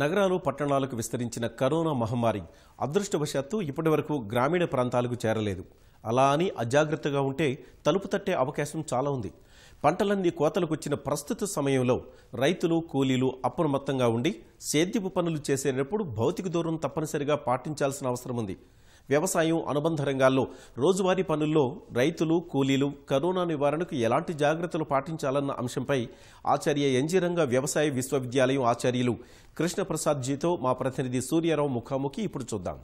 నగరాలు పట్టణాలకు విస్తరించిన కరోనా మహమ్మారి అదృష్టవశాత్తు ఇప్పటి వరకు గ్రామీణ ప్రాంతాలకు చేరలేదు అలా అని అజాగ్రత్తగా ఉంటే తలుపు తట్టే అవకాశం చాలా ఉంది పంటలన్నీ కోతలకొచ్చిన ప్రస్తుత సమయంలో రైతులు కూలీలు అప్రమత్తంగా ఉండి సేద్యపు పనులు చేసేటప్పుడు భౌతిక దూరం తప్పనిసరిగా పాటించాల్సిన అవసరం ఉంది వ్యవసాయం అనుబంధ రంగాల్లో రోజువారీ పనుల్లో రైతులు కూలీలు కరోనా నివారణకు ఎలాంటి జాగ్రత్తలు పాటించాలన్న అంశంపై ఆచార్య ఎన్జీరంగ వ్యవసాయ విశ్వవిద్యాలయం ఆచార్యులు కృష్ణప్రసాద్ జీతో మా ప్రతినిధి సూర్యారావు ముఖాముఖి ఇప్పుడు చూద్దాం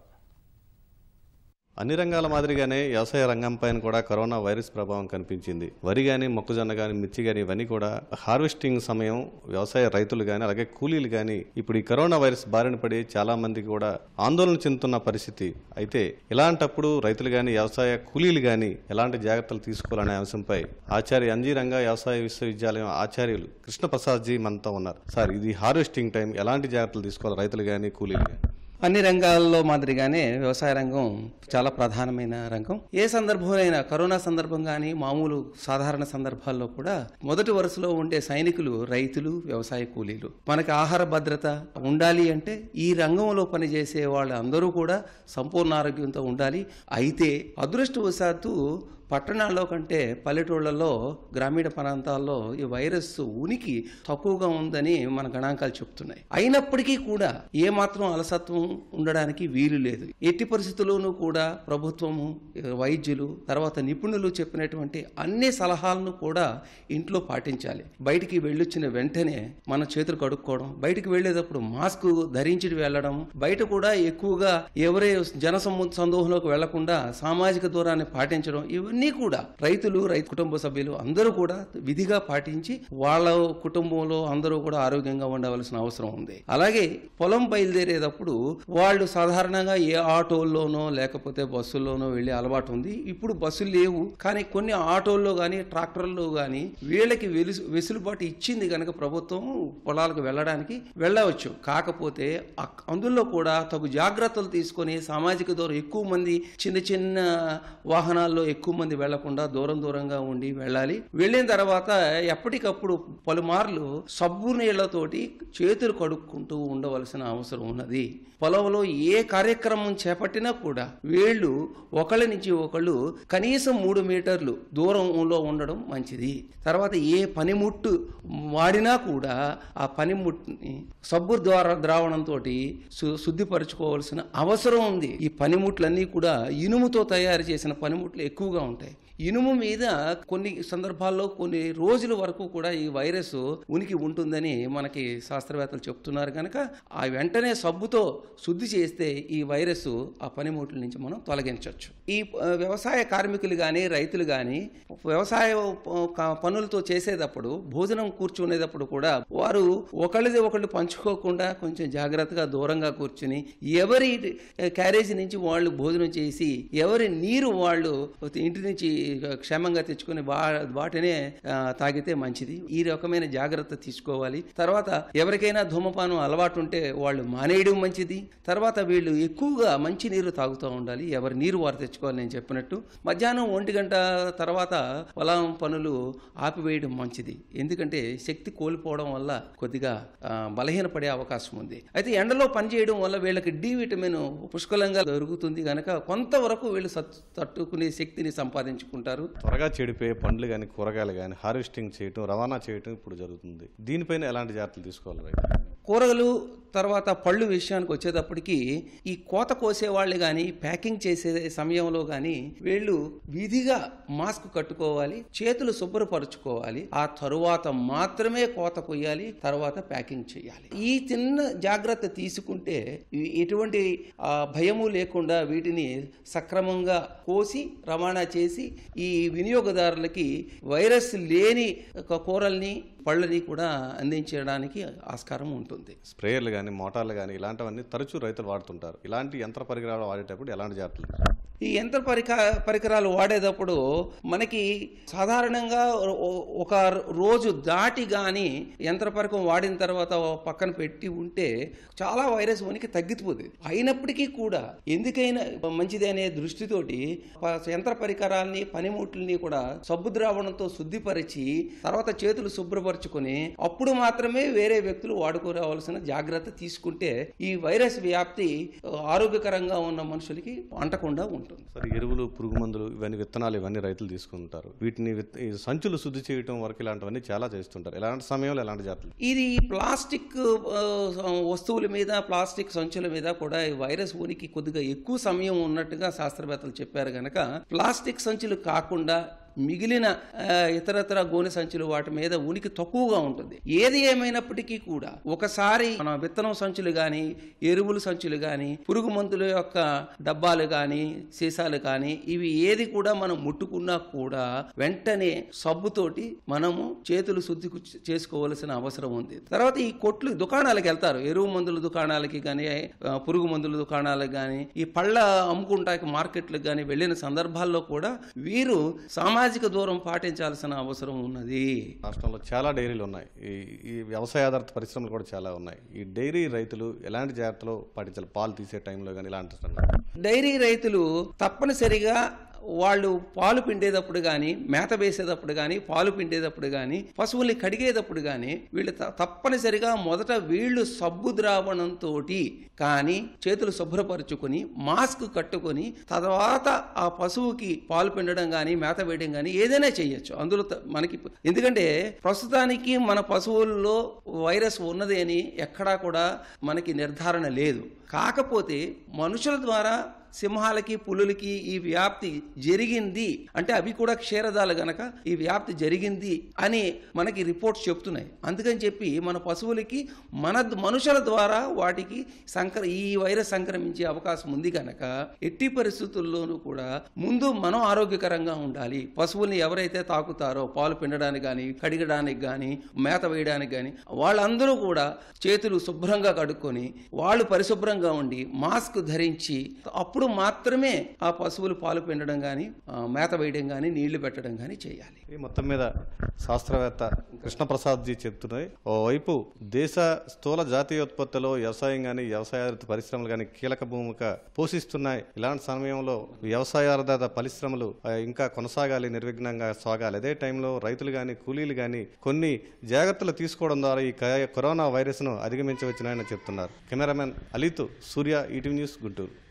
అన్ని రంగాల మాదిరిగానే వ్యవసాయ రంగం పైన కూడా కరోనా వైరస్ ప్రభావం కనిపించింది వరి కానీ మొక్కజొన్న కానీ మిర్చి కానీ ఇవన్నీ కూడా హార్వెస్టింగ్ సమయం వ్యవసాయ రైతులు కానీ అలాగే కూలీలు కానీ ఇప్పుడు ఈ కరోనా వైరస్ బారిన పడి చాలా మందికి కూడా ఆందోళన చెందుతున్న పరిస్థితి అయితే ఇలాంటప్పుడు రైతులు కానీ వ్యవసాయ కూలీలు కానీ ఎలాంటి జాగ్రత్తలు తీసుకోవాలనే అంశంపై ఆచార్య అంజీరంగా వ్యవసాయ విశ్వవిద్యాలయం ఆచార్యులు కృష్ణ ప్రసాద్ జీ మనతో ఉన్నారు సార్ ఇది హార్వెస్టింగ్ టైం ఎలాంటి జాగ్రత్తలు తీసుకోవాలి రైతులు కానీ కూలీలు కానీ అన్ని రంగాల్లో మాదిరిగానే వ్యవసాయ రంగం చాలా ప్రధానమైన రంగం ఏ సందర్భంలోనైనా కరోనా సందర్భం కానీ మామూలు సాధారణ సందర్భాల్లో కూడా మొదటి వరుసలో ఉండే సైనికులు రైతులు వ్యవసాయ కూలీలు మనకి ఆహార భద్రత ఉండాలి అంటే ఈ రంగంలో పనిచేసే వాళ్ళందరూ కూడా సంపూర్ణ ఆరోగ్యంతో ఉండాలి అయితే అదృష్టవశాత్తు పట్టణాల్లో కంటే పల్లెటూళ్ళలో గ్రామీణ ప్రాంతాల్లో ఈ వైరస్ ఉనికి తక్కువగా ఉందని మన గణాంకాలు చెప్తున్నాయి అయినప్పటికీ కూడా ఏమాత్రం అలసత్వం ఉండడానికి వీలు లేదు ఎట్టి పరిస్థితుల్లోనూ కూడా ప్రభుత్వము వైద్యులు తర్వాత నిపుణులు చెప్పినటువంటి అన్ని సలహాలను కూడా ఇంట్లో పాటించాలి బయటికి వెళ్ళొచ్చిన వెంటనే మన చేతులు కడుక్కోవడం బయటికి వెళ్ళేటప్పుడు మాస్క్ ధరించి వెళ్ళడం బయట కూడా ఎక్కువగా ఎవరే జన సందోహంలోకి వెళ్లకుండా సామాజిక దూరాన్ని పాటించడం ఇవన్నీ ఇవన్నీ కూడా రైతులు రైతు కుటుంబ సభ్యులు అందరూ కూడా విధిగా పాటించి వాళ్ళ కుటుంబంలో అందరూ కూడా ఆరోగ్యంగా ఉండవలసిన అవసరం ఉంది అలాగే పొలం బయలుదేరేటప్పుడు వాళ్ళు సాధారణంగా ఏ ఆటోల్లోనో లేకపోతే బస్సుల్లోనో వెళ్ళే అలవాటు ఉంది ఇప్పుడు బస్సులు లేవు కానీ కొన్ని ఆటోల్లో కానీ ట్రాక్టర్లో కానీ వీళ్ళకి వెసులుబాటు ఇచ్చింది కనుక ప్రభుత్వం పొలాలకు వెళ్ళడానికి వెళ్ళవచ్చు కాకపోతే అందులో కూడా తగు జాగ్రత్తలు తీసుకొని సామాజిక దూరం ఎక్కువ మంది చిన్న చిన్న వాహనాల్లో ఎక్కువ మంది వెళ్లకుండా దూరం దూరంగా ఉండి వెళ్ళాలి వెళ్ళిన తర్వాత ఎప్పటికప్పుడు పలుమార్లు సబ్బు నీళ్లతోటి చేతులు కడుక్కుంటూ ఉండవలసిన అవసరం ఉన్నది పొలంలో ఏ కార్యక్రమం చేపట్టినా కూడా వీళ్ళు ఒకళ్ళ నుంచి ఒకళ్ళు కనీసం మూడు మీటర్లు దూరంలో ఉండడం మంచిది తర్వాత ఏ పనిముట్టు వాడినా కూడా ఆ పనిముట్టుని సబ్బు ద్వారా ద్రావణంతో శుద్ధిపరచుకోవాల్సిన అవసరం ఉంది ఈ పనిముట్లన్నీ కూడా ఇనుముతో తయారు చేసిన పనిముట్లు ఎక్కువగా ఉంటాయి ఇనుము మీద కొన్ని సందర్భాల్లో కొన్ని రోజుల వరకు కూడా ఈ వైరస్ ఉనికి ఉంటుందని మనకి శాస్త్రవేత్తలు చెప్తున్నారు కనుక ఆ వెంటనే సబ్బుతో శుద్ధి చేస్తే ఈ వైరస్ ఆ పనిముట్ల నుంచి మనం తొలగించవచ్చు ఈ వ్యవసాయ కార్మికులు కానీ రైతులు కానీ వ్యవసాయ పనులతో చేసేటప్పుడు భోజనం కూర్చునేటప్పుడు కూడా వారు ఒకళ్ళది ఒకళ్ళు పంచుకోకుండా కొంచెం జాగ్రత్తగా దూరంగా కూర్చుని ఎవరి క్యారేజీ నుంచి వాళ్ళు భోజనం చేసి ఎవరి నీరు వాళ్ళు ఇంటి నుంచి క్షేమంగా తెచ్చుకుని వాటినే తాగితే మంచిది ఈ రకమైన జాగ్రత్త తీసుకోవాలి తర్వాత ఎవరికైనా ధూమపానం అలవాటు ఉంటే వాళ్ళు మానేయడం మంచిది తర్వాత వీళ్ళు ఎక్కువగా మంచి నీరు తాగుతూ ఉండాలి ఎవరి నీరు వారు తెచ్చుకోవాలి నేను చెప్పినట్టు మధ్యాహ్నం ఒంటి గంట తర్వాత పొలం పనులు ఆపివేయడం మంచిది ఎందుకంటే శక్తి కోల్పోవడం వల్ల కొద్దిగా బలహీనపడే అవకాశం ఉంది అయితే ఎండలో పనిచేయడం వల్ల వీళ్ళకి డి విటమిన్ పుష్కలంగా దొరుకుతుంది కనుక కొంతవరకు వీళ్ళు తట్టుకునే శక్తిని సంపా సంపాదించుకుంటారు త్వరగా చెడిపోయే పండ్లు కానీ కూరగాయలు కానీ హార్వెస్టింగ్ చేయటం రవాణా చేయటం ఇప్పుడు జరుగుతుంది దీనిపైన ఎలాంటి జాగ్రత్తలు తీసుకోవాలి రైతు కూరగాయలు తర్వాత పళ్ళు విషయానికి వచ్చేటప్పటికి ఈ కోత కోసేవాళ్ళు కానీ ప్యాకింగ్ చేసే సమయంలో కానీ వీళ్ళు విధిగా మాస్క్ కట్టుకోవాలి చేతులు శుభ్రపరచుకోవాలి ఆ తరువాత మాత్రమే కోత కొయ్యాలి తర్వాత ప్యాకింగ్ చేయాలి ఈ చిన్న జాగ్రత్త తీసుకుంటే ఎటువంటి భయము లేకుండా వీటిని సక్రమంగా కోసి రవాణా చేసి ఈ వినియోగదారులకి వైరస్ లేని కూరల్ని పళ్ళని కూడా అందించడానికి ఆస్కారం ఉంటుంది స్ప్రేయర్లు కానీ మోటార్లు కానీ ఇలాంటివన్నీ తరచూ రైతులు వాడుతుంటారు ఇలాంటి యంత్ర పరికరాలు వాడేటప్పుడు ఎలాంటి జాగ్రత్తలు ఈ యంత్ర పరికా పరికరాలు వాడేటప్పుడు మనకి సాధారణంగా ఒక రోజు దాటి కానీ యంత్ర పరికరం వాడిన తర్వాత పక్కన పెట్టి ఉంటే చాలా వైరస్ మనకి తగ్గిపోతుంది అయినప్పటికీ కూడా ఎందుకైనా మంచిది అనే దృష్టితోటి యంత్ర పరికరాల్ని పనిముట్లని కూడా సబ్బు ద్రావణంతో శుద్ధిపరిచి తర్వాత చేతులు శుభ్రపరచుకొని అప్పుడు మాత్రమే వేరే వ్యక్తులు వాడుకోవాల్సిన జాగ్రత్త తీసుకుంటే ఈ వైరస్ వ్యాప్తి ఆరోగ్యకరంగా ఉన్న మనుషులకి అంటకుండా ఉంటుంది ఉంటుంది సరే ఎరువులు పురుగు మందులు ఇవన్నీ విత్తనాలు ఇవన్నీ రైతులు తీసుకుంటారు వీటిని సంచులు శుద్ధి చేయడం వరకు ఇలాంటివన్నీ చాలా చేస్తుంటారు ఎలాంటి సమయంలో ఎలాంటి జాతులు ఇది ప్లాస్టిక్ వస్తువుల మీద ప్లాస్టిక్ సంచుల మీద కూడా ఈ వైరస్ ఉనికి కొద్దిగా ఎక్కువ సమయం ఉన్నట్టుగా శాస్త్రవేత్తలు చెప్పారు కనుక ప్లాస్టిక్ సంచులు కాకుండా మిగిలిన ఇతరతర గోనె సంచులు వాటి మీద ఉనికి తక్కువగా ఉంటుంది ఏది ఏమైనప్పటికీ కూడా ఒకసారి మన విత్తనం సంచులు గాని ఎరువులు సంచులు గాని పురుగు మందుల యొక్క డబ్బాలు కానీ సీసాలు కానీ ఇవి ఏది కూడా మనం ముట్టుకున్నా కూడా వెంటనే సబ్బుతోటి మనము చేతులు శుద్ధి చేసుకోవలసిన అవసరం ఉంది తర్వాత ఈ కొట్లు దుకాణాలకు వెళ్తారు ఎరువు మందుల దుకాణాలకి కానీ పురుగు మందుల దుకాణాలకు కానీ ఈ పళ్ళ అమ్ముకుంటానికి మార్కెట్లకు కానీ వెళ్ళిన సందర్భాల్లో కూడా వీరు సామాన్య సామాజిక దూరం పాటించాల్సిన అవసరం ఉన్నది రాష్ట్రంలో చాలా డైరీలు ఉన్నాయి ఈ ఈ వ్యవసాయ ఆధారిత పరిశ్రమలు కూడా చాలా ఉన్నాయి ఈ డైరీ రైతులు ఎలాంటి జాగ్రత్తలు పాటించాలి పాలు తీసే టైంలో కానీ ఇలాంటి డైరీ రైతులు తప్పనిసరిగా వాళ్ళు పాలు పిండేటప్పుడు కానీ మేత వేసేటప్పుడు కానీ పాలు పిండేటప్పుడు కానీ పశువుల్ని కడిగేటప్పుడు కానీ వీళ్ళు తప్పనిసరిగా మొదట వీళ్ళు సబ్బు ద్రావణంతో కానీ చేతులు శుభ్రపరుచుకొని మాస్క్ కట్టుకొని తర్వాత ఆ పశువుకి పాలు పిండడం కానీ మేత వేయడం కానీ ఏదైనా చేయొచ్చు అందులో మనకి ఎందుకంటే ప్రస్తుతానికి మన పశువుల్లో వైరస్ ఉన్నది అని ఎక్కడా కూడా మనకి నిర్ధారణ లేదు కాకపోతే మనుషుల ద్వారా సింహాలకి పులులకి ఈ వ్యాప్తి జరిగింది అంటే అవి కూడా క్షీరదాలు గనక ఈ వ్యాప్తి జరిగింది అని మనకి రిపోర్ట్స్ చెప్తున్నాయి అందుకని చెప్పి మన పశువులకి మన మనుషుల ద్వారా వాటికి సంక్ర ఈ వైరస్ సంక్రమించే అవకాశం ఉంది కనుక ఎట్టి పరిస్థితుల్లోనూ కూడా ముందు మనం ఆరోగ్యకరంగా ఉండాలి పశువుల్ని ఎవరైతే తాకుతారో పాలు పిండడానికి కానీ కడిగడానికి కానీ మేత వేయడానికి కానీ వాళ్ళందరూ కూడా చేతులు శుభ్రంగా కడుక్కొని వాళ్ళు పరిశుభ్రంగా ఉండి మాస్క్ ధరించి అప్పుడు అప్పుడు మాత్రమే ఆ పశువులు పాలు పిండడం కానీ మేత వేయడం కానీ నీళ్లు పెట్టడం కానీ చేయాలి మొత్తం మీద శాస్త్రవేత్త కృష్ణప్రసాద్ జీ చెప్తున్నాయి ఓవైపు దేశ స్థూల జాతీయోత్పత్తిలో వ్యవసాయం కానీ వ్యవసాయ పరిశ్రమలు కానీ కీలక భూమిక పోషిస్తున్నాయి ఇలాంటి సమయంలో వ్యవసాయ పరిశ్రమలు ఇంకా కొనసాగాలి నిర్విఘ్నంగా సాగాలి అదే టైంలో రైతులు కానీ కూలీలు కానీ కొన్ని జాగ్రత్తలు తీసుకోవడం ద్వారా ఈ కరోనా వైరస్ను అధిగమించవచ్చునని చెప్తున్నారు కెమెరామెన్ అలీతు సూర్య ఈటీవీ న్యూస్ గుంటూరు